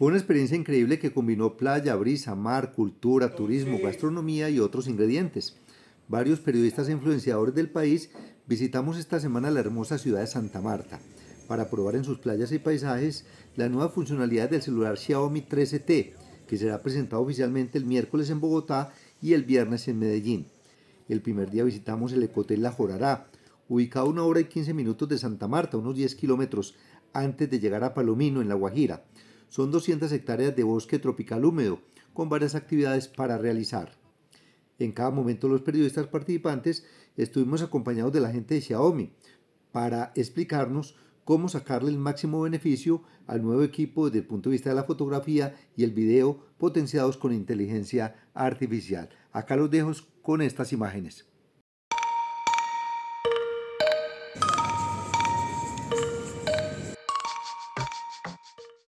Fue una experiencia increíble que combinó playa, brisa, mar, cultura, turismo, gastronomía y otros ingredientes. Varios periodistas e influenciadores del país visitamos esta semana la hermosa ciudad de Santa Marta para probar en sus playas y paisajes la nueva funcionalidad del celular Xiaomi 13T, que será presentado oficialmente el miércoles en Bogotá y el viernes en Medellín. El primer día visitamos el Ecotel La Jorará, ubicado a una hora y 15 minutos de Santa Marta, unos 10 kilómetros antes de llegar a Palomino, en La Guajira son 200 hectáreas de bosque tropical húmedo, con varias actividades para realizar. En cada momento los periodistas participantes estuvimos acompañados de la gente de Xiaomi para explicarnos cómo sacarle el máximo beneficio al nuevo equipo desde el punto de vista de la fotografía y el video potenciados con inteligencia artificial. Acá los dejo con estas imágenes.